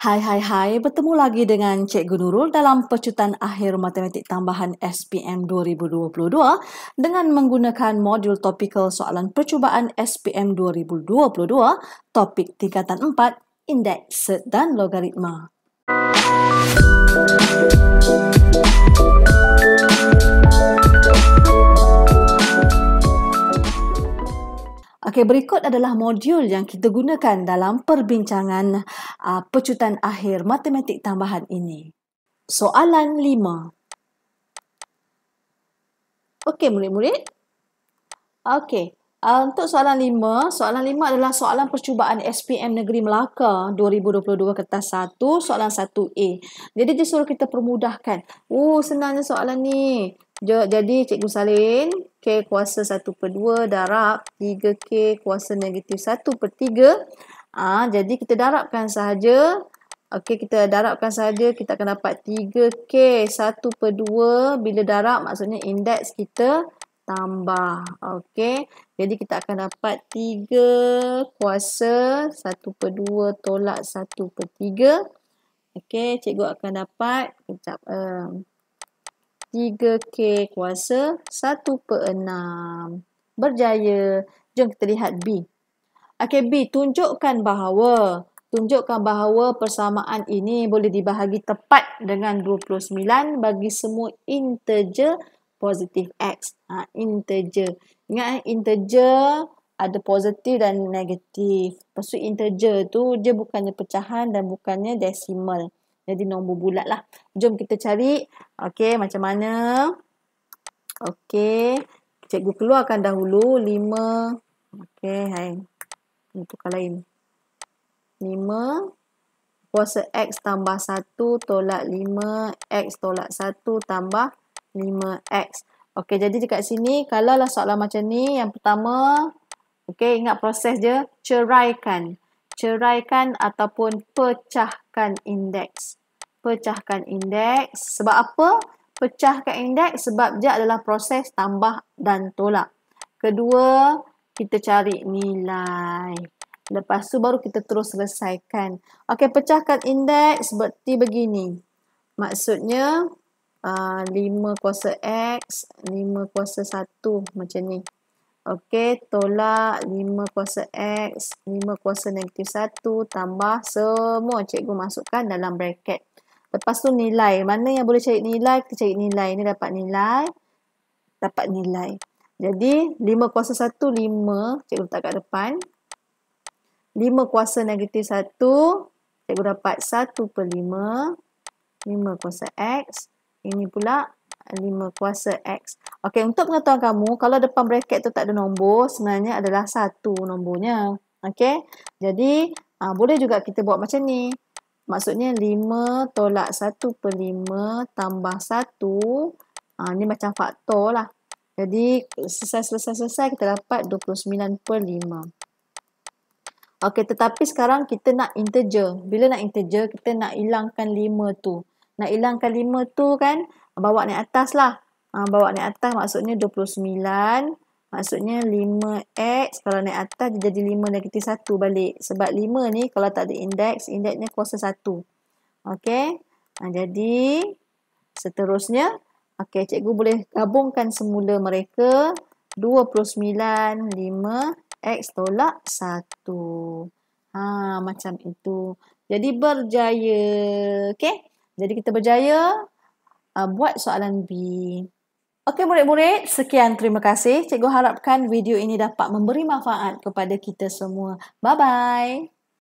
Hai hai hai, bertemu lagi dengan Cikgu Gunurul dalam pecutan akhir matematik tambahan SPM 2022 dengan menggunakan modul topikal soalan percubaan SPM 2022, topik tingkatan 4, indeks dan logaritma. Okey, berikut adalah modul yang kita gunakan dalam perbincangan uh, pecutan akhir matematik tambahan ini. Soalan lima. Okey, murid-murid. Okey. Uh, untuk soalan lima, soalan lima adalah soalan percubaan SPM Negeri Melaka 2022 kertas 1, soalan 1A. Jadi dia suruh kita permudahkan. Oh, senangnya soalan ni. Jadi Cikgu Salin, K kuasa 1 per 2 darab 3K kuasa negatif 1 per 3 Ha, jadi kita darabkan sahaja. Okey, kita darabkan sahaja. Kita akan dapat 3K 1 per 2. Bila darab maksudnya indeks kita tambah. Okey, jadi kita akan dapat 3 kuasa 1 per 2 tolak 1 per 3. Okey, cikgu akan dapat kejap, uh, 3K kuasa 1 per 6. Berjaya. Jom kita lihat B. Okey B tunjukkan bahawa tunjukkan bahawa persamaan ini boleh dibahagi tepat dengan 29 bagi semua integer positif x. Ha, integer. Ingat eh, integer ada positif dan negatif. Pastu integer tu dia bukannya pecahan dan bukannya decimal. Jadi nombor bulat lah. Jom kita cari. Okey macam mana. Okey. Cikgu keluarkan dahulu. 5. Okey. Hai. Ini tukar lain. 5 kuasa X tambah 1 tolak 5 X tolak 1 tambah 5 X. Okey, jadi dekat sini kalau lah soalan macam ni, yang pertama, okey, ingat proses je, ceraikan. Ceraikan ataupun pecahkan indeks. Pecahkan indeks. Sebab apa? Pecahkan indeks sebab dia adalah proses tambah dan tolak. Kedua, kita cari nilai. Lepas tu baru kita terus selesaikan. Okey, pecahkan indeks seperti begini. Maksudnya uh, 5 kuasa X, 5 kuasa 1 macam ni. Okey, tolak 5 kuasa X, 5 kuasa negatif 1 tambah semua cikgu masukkan dalam bracket. Lepas tu nilai. Mana yang boleh cari nilai, kita cari nilai. Ini dapat nilai. Dapat nilai. Jadi 5 kuasa 1, 5. Cikgu letak kat depan. 5 kuasa negatif 1. Cikgu dapat 1 per 5. 5 kuasa X. Ini pula 5 kuasa X. Okey, untuk pengetahuan kamu, kalau depan bracket tu tak ada nombor, sebenarnya adalah 1 nombornya. Okey, jadi aa, ah, boleh juga kita buat macam ni. Maksudnya 5 tolak 1 per 5 tambah 1. Ha, ah, ni macam faktor lah. Jadi selesai-selesai selesai kita dapat 29 per 5. Okey, tetapi sekarang kita nak integer. Bila nak integer, kita nak hilangkan 5 tu. Nak hilangkan 5 tu kan, bawa naik atas lah. Ha, bawa naik atas maksudnya 29. Maksudnya 5x kalau naik atas dia jadi 5 negatif 1 balik. Sebab 5 ni kalau tak ada indeks, indeksnya kuasa 1. Okey. Ha, jadi seterusnya Okey, cikgu boleh gabungkan semula mereka. 29, 5X tolak 1. Ha, macam itu. Jadi berjaya. Okey, jadi kita berjaya uh, buat soalan B. Okey, murid-murid. Sekian, terima kasih. Cikgu harapkan video ini dapat memberi manfaat kepada kita semua. Bye-bye.